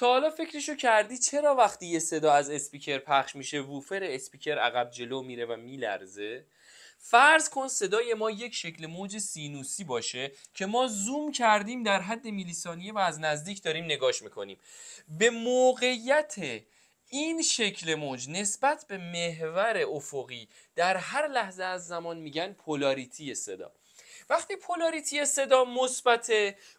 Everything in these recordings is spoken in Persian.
تا حالا فکرشو کردی چرا وقتی یه صدا از اسپیکر پخش میشه ووفر اسپیکر عقب جلو میره و میلرزه فرض کن صدای ما یک شکل موج سینوسی باشه که ما زوم کردیم در حد میلی ثانیه و از نزدیک داریم نگاش میکنیم به موقعیت این شکل موج نسبت به محور افقی در هر لحظه از زمان میگن پولاریتی صدا وقتی پولاریتی صدا مثبت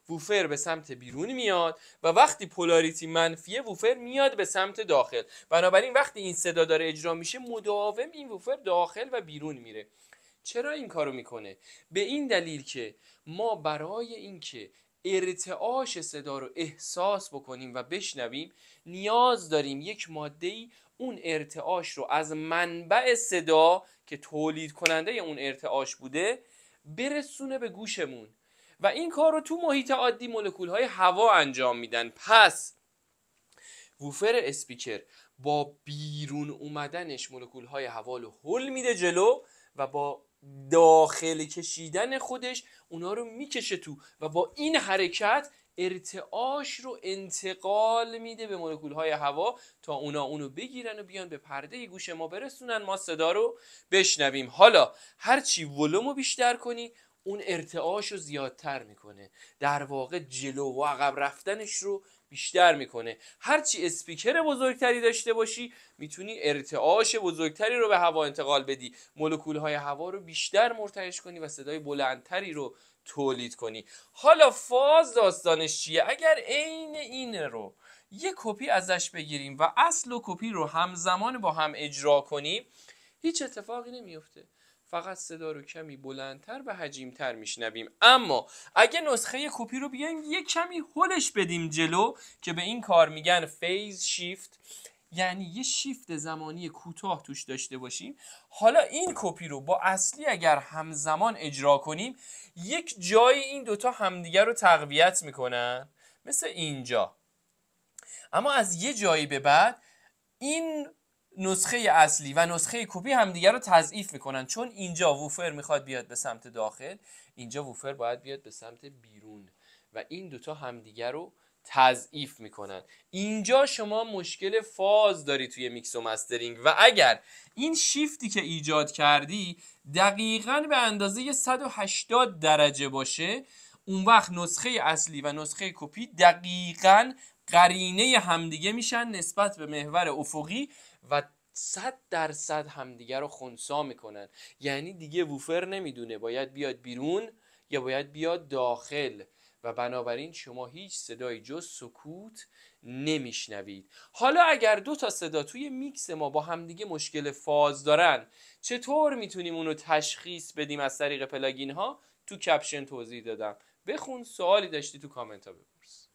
ووفر به سمت بیرون میاد و وقتی پولاریتی منفیه ووفر میاد به سمت داخل بنابراین وقتی این صدا داره اجرا میشه مداوم این ووفر داخل و بیرون میره چرا این کارو میکنه به این دلیل که ما برای اینکه ارتعاش صدا رو احساس بکنیم و بشنویم نیاز داریم یک ماده ای اون ارتعاش رو از منبع صدا که تولید کننده اون ارتعاش بوده برسونه به گوشمون و این کار رو تو محیط عادی مولکول های هوا انجام میدن پس ووفر اسپیکر با بیرون اومدنش مولکول های هوا رو حل میده جلو و با داخل کشیدن خودش اونا رو میکشه تو و با این حرکت ارتعاش رو انتقال میده به مولکول های هوا تا اونا اونو بگیرن و بیان به پرده گوش ما برسونن ما صدا رو بشنویم حالا هرچی ولوم رو بیشتر کنی اون ارتعاش رو زیادتر میکنه در واقع جلو و عقب رفتنش رو بیشتر میکنه هرچی اسپیکر بزرگتری داشته باشی میتونی ارتعاش بزرگتری رو به هوا انتقال بدی مولکول های هوا رو بیشتر مرتعش کنی و صدای بلندتری رو تولید کنی حالا فاز داستانش چیه اگر عین این رو یه کپی ازش بگیریم و اصل و کپی رو همزمان با هم اجرا کنیم هیچ اتفاقی نمیفته فقط صدا رو کمی بلندتر و حجیمتر میشنویم اما اگه نسخه کپی رو بیایم یه کمی هلش بدیم جلو که به این کار میگن فیز شیفت یعنی یه شیفت زمانی کوتاه توش داشته باشیم حالا این کپی رو با اصلی اگر همزمان اجرا کنیم یک جایی این دوتا همدیگر رو تقویت میکنن مثل اینجا اما از یه جایی به بعد این نسخه اصلی و نسخه کپی همدیگر رو تضعیف میکنن چون اینجا ووفر میخواد بیاد به سمت داخل اینجا ووفر باید بیاد به سمت بیرون و این دوتا همدیگر رو تضعیف میکنن اینجا شما مشکل فاز داری توی میکس و مسترینگ و اگر این شیفتی که ایجاد کردی دقیقا به اندازه 180 درجه باشه اون وقت نسخه اصلی و نسخه کپی دقیقا قرینه همدیگه میشن نسبت به محور افقی و صد درصد همدیگه رو خونسا میکنن یعنی دیگه ووفر نمیدونه باید بیاد بیرون یا باید بیاد داخل و بنابراین شما هیچ صدای جز سکوت نمیشنوید حالا اگر دو تا صدا توی میکس ما با همدیگه مشکل فاز دارن چطور میتونیم اونو تشخیص بدیم از طریق پلاگین ها تو کپشن توضیح دادم بخون سوالی داشتی تو کامنت ها بپرس